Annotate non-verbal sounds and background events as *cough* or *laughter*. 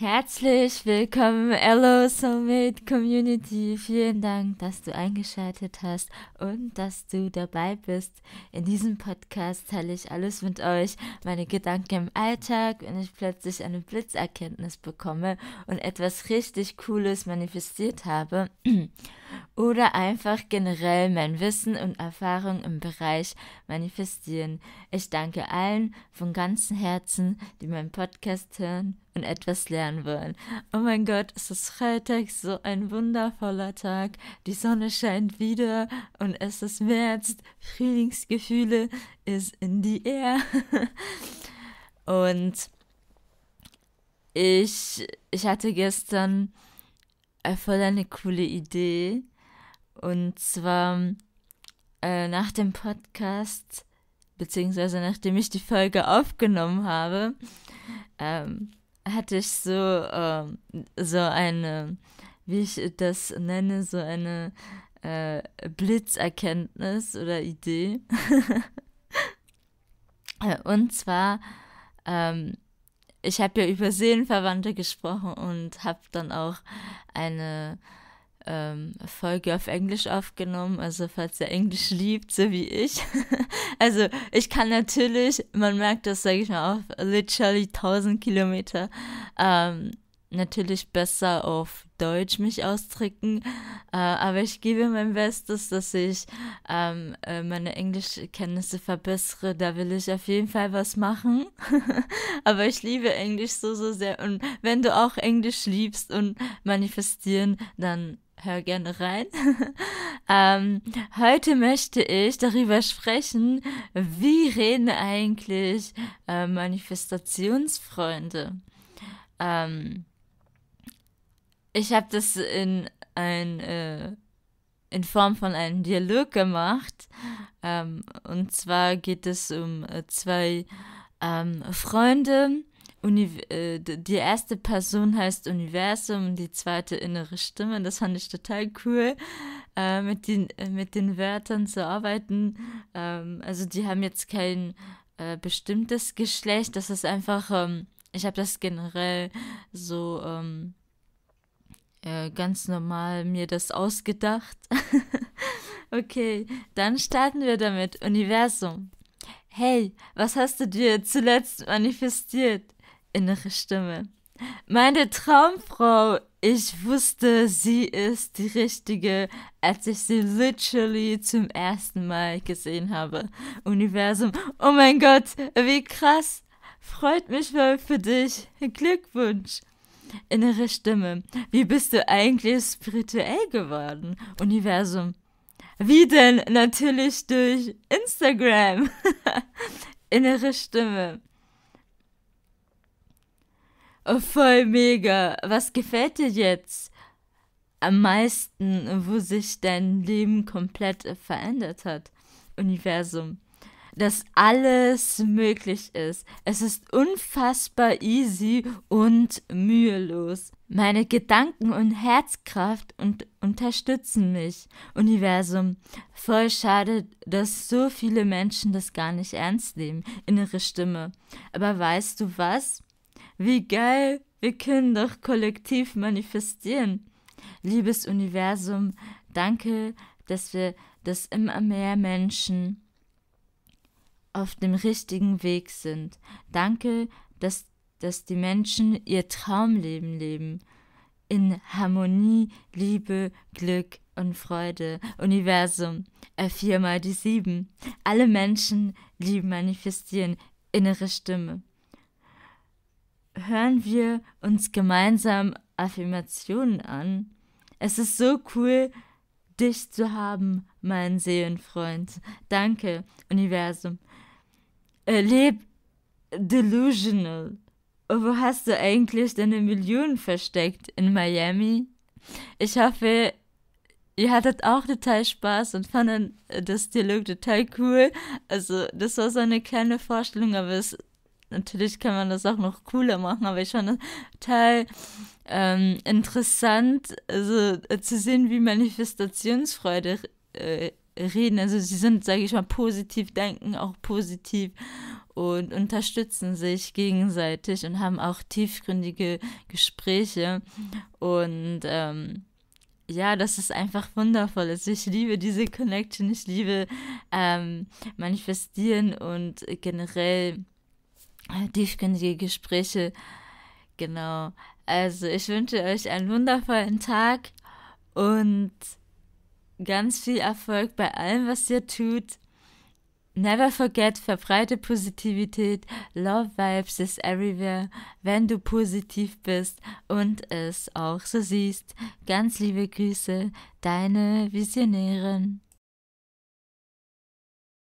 Herzlich willkommen, Hello Summit Community. Vielen Dank, dass du eingeschaltet hast und dass du dabei bist. In diesem Podcast teile ich alles mit euch, meine Gedanken im Alltag, wenn ich plötzlich eine Blitzerkenntnis bekomme und etwas richtig Cooles manifestiert habe. *clears throat* oder einfach generell mein Wissen und Erfahrung im Bereich manifestieren. Ich danke allen von ganzem Herzen, die meinen Podcast hören und etwas lernen wollen. Oh mein Gott, es ist Freitag, so ein wundervoller Tag. Die Sonne scheint wieder und es ist März. Frühlingsgefühle ist in die Air. *laughs* und ich, ich hatte gestern äh, voll eine coole Idee. Und zwar äh, nach dem Podcast, beziehungsweise nachdem ich die Folge aufgenommen habe, ähm, hatte ich so, äh, so eine, wie ich das nenne, so eine äh, Blitzerkenntnis oder Idee. *laughs* Und zwar ähm, ich habe ja über Seelenverwandte gesprochen und habe dann auch eine ähm, Folge auf Englisch aufgenommen. Also falls ihr Englisch liebt, so wie ich. *laughs* also ich kann natürlich, man merkt das, sage ich mal, auf literally 1000 Kilometer. Ähm, natürlich besser auf Deutsch mich ausdrücken, äh, aber ich gebe mein Bestes, dass ich ähm, äh, meine Englischkenntnisse verbessere. Da will ich auf jeden Fall was machen. *laughs* aber ich liebe Englisch so, so sehr. Und wenn du auch Englisch liebst und manifestieren, dann hör gerne rein. *laughs* ähm, heute möchte ich darüber sprechen, wie reden eigentlich äh, Manifestationsfreunde. Ähm, ich habe das in ein äh, in Form von einem Dialog gemacht. Ähm, und zwar geht es um äh, zwei ähm, Freunde. Uni äh, die erste Person heißt Universum, die zweite innere Stimme. Das fand ich total cool, äh, mit, den, äh, mit den Wörtern zu arbeiten. Ähm, also die haben jetzt kein äh, bestimmtes Geschlecht. Das ist einfach, ähm, ich habe das generell so ähm, äh, ganz normal mir das ausgedacht. *laughs* okay, dann starten wir damit. Universum. Hey, was hast du dir zuletzt manifestiert? Innere Stimme. Meine Traumfrau. Ich wusste, sie ist die richtige, als ich sie literally zum ersten Mal gesehen habe. Universum. Oh mein Gott, wie krass. Freut mich voll für dich. Glückwunsch innere Stimme, wie bist du eigentlich spirituell geworden? Universum. Wie denn? Natürlich durch Instagram. *laughs* innere Stimme. Oh, voll mega. Was gefällt dir jetzt am meisten, wo sich dein Leben komplett verändert hat? Universum dass alles möglich ist. Es ist unfassbar easy und mühelos. Meine Gedanken und Herzkraft und unterstützen mich. Universum, voll schade, dass so viele Menschen das gar nicht ernst nehmen. Innere Stimme. Aber weißt du was? Wie geil, wir können doch kollektiv manifestieren. Liebes Universum, danke, dass wir, das immer mehr Menschen auf dem richtigen Weg sind. Danke, dass, dass die Menschen ihr Traumleben leben. In Harmonie, Liebe, Glück und Freude. Universum. R4 mal die sieben. Alle Menschen lieben manifestieren. Innere Stimme. Hören wir uns gemeinsam Affirmationen an. Es ist so cool, dich zu haben, mein Seelenfreund. Danke, Universum. Leb delusional. Wo hast du eigentlich deine Millionen versteckt in Miami? Ich hoffe, ihr hattet auch total Spaß und fanden das Dialog total cool. Also, das war so eine kleine Vorstellung, aber es, natürlich kann man das auch noch cooler machen, aber ich fand es total ähm, interessant, also äh, zu sehen, wie Manifestationsfreude äh, reden. Also sie sind, sage ich mal, positiv denken, auch positiv und unterstützen sich gegenseitig und haben auch tiefgründige Gespräche. Und ähm, ja, das ist einfach wundervoll. Also ich liebe diese Connection, ich liebe ähm, manifestieren und generell äh, tiefgründige Gespräche. Genau. Also ich wünsche euch einen wundervollen Tag und ganz viel Erfolg bei allem, was ihr tut. Never forget, verbreite Positivität. Love Vibes is everywhere, wenn du positiv bist und es auch so siehst. Ganz liebe Grüße, deine Visionärin.